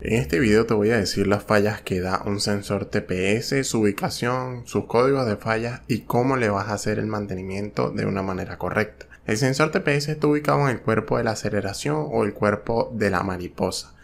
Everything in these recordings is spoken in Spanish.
En este video te voy a decir las fallas que da un sensor TPS, su ubicación, sus códigos de fallas y cómo le vas a hacer el mantenimiento de una manera correcta. El sensor TPS está ubicado en el cuerpo de la aceleración o el cuerpo de la mariposa.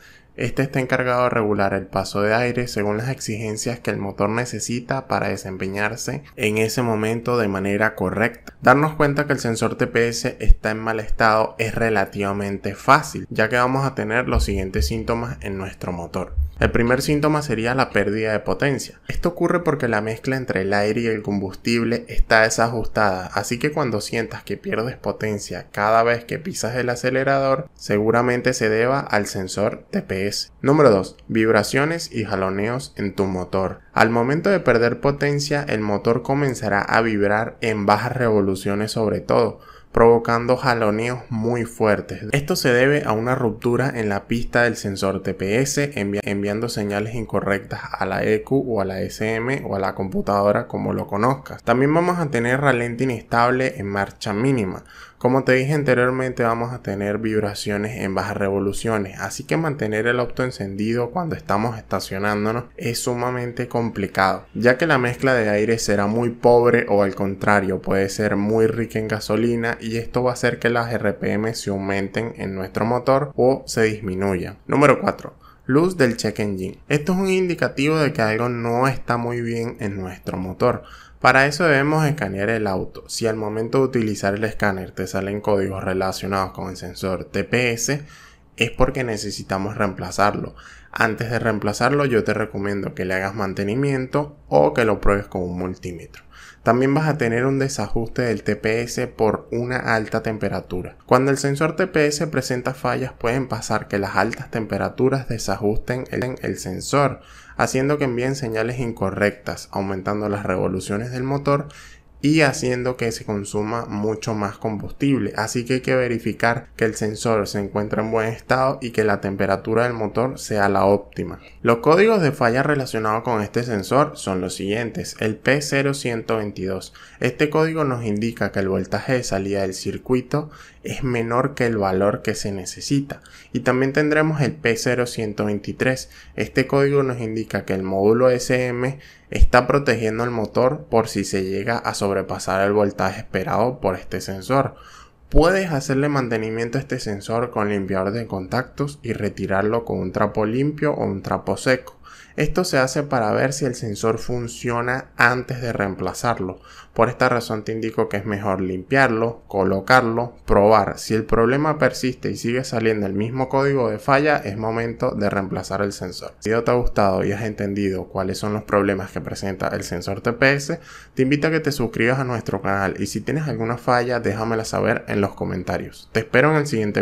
Este está encargado de regular el paso de aire según las exigencias que el motor necesita para desempeñarse en ese momento de manera correcta. Darnos cuenta que el sensor TPS está en mal estado es relativamente fácil, ya que vamos a tener los siguientes síntomas en nuestro motor. El primer síntoma sería la pérdida de potencia. Esto ocurre porque la mezcla entre el aire y el combustible está desajustada, así que cuando sientas que pierdes potencia cada vez que pisas el acelerador, seguramente se deba al sensor TPS. Número 2. Vibraciones y jaloneos en tu motor. Al momento de perder potencia, el motor comenzará a vibrar en bajas revoluciones sobre todo, provocando jaloneos muy fuertes. Esto se debe a una ruptura en la pista del sensor TPS enviando señales incorrectas a la EQ o a la SM o a la computadora como lo conozcas. También vamos a tener ralente inestable en marcha mínima. Como te dije anteriormente vamos a tener vibraciones en bajas revoluciones, así que mantener el auto encendido cuando estamos estacionándonos es sumamente complicado, ya que la mezcla de aire será muy pobre o al contrario puede ser muy rica en gasolina y esto va a hacer que las RPM se aumenten en nuestro motor o se disminuyan. Número 4 luz del check engine. Esto es un indicativo de que algo no está muy bien en nuestro motor. Para eso debemos escanear el auto. Si al momento de utilizar el escáner te salen códigos relacionados con el sensor TPS, es porque necesitamos reemplazarlo. Antes de reemplazarlo yo te recomiendo que le hagas mantenimiento o que lo pruebes con un multímetro. También vas a tener un desajuste del TPS por una alta temperatura. Cuando el sensor TPS presenta fallas pueden pasar que las altas temperaturas desajusten el, sensor, haciendo que envíen señales incorrectas, aumentando las revoluciones del motor y haciendo que se consuma mucho más combustible. Así que hay que verificar que el sensor se encuentra en buen estado y que la temperatura del motor sea la óptima. Los códigos de falla relacionados con este sensor son los siguientes. El P0122. Este código nos indica que el voltaje de salida del circuito es menor que el valor que se necesita. Y también tendremos el P0123. Este código nos indica que el módulo SM está protegiendo el motor por si se llega a sobre sobrepasar el voltaje esperado por este sensor. Puedes hacerle mantenimiento a este sensor con limpiador de contactos y retirarlo con un trapo limpio o un trapo seco. Esto se hace para ver si el sensor funciona antes de reemplazarlo. Por esta razón te indico que es mejor limpiarlo, colocarlo, probar. Si el problema persiste y sigue saliendo el mismo código de falla, es momento de reemplazar el sensor. Si no te ha gustado y has entendido cuáles son los problemas que presenta el sensor TPS, te invito a que te suscribas a nuestro canal y si tienes alguna falla déjamela saber en los comentarios. Te espero en el siguiente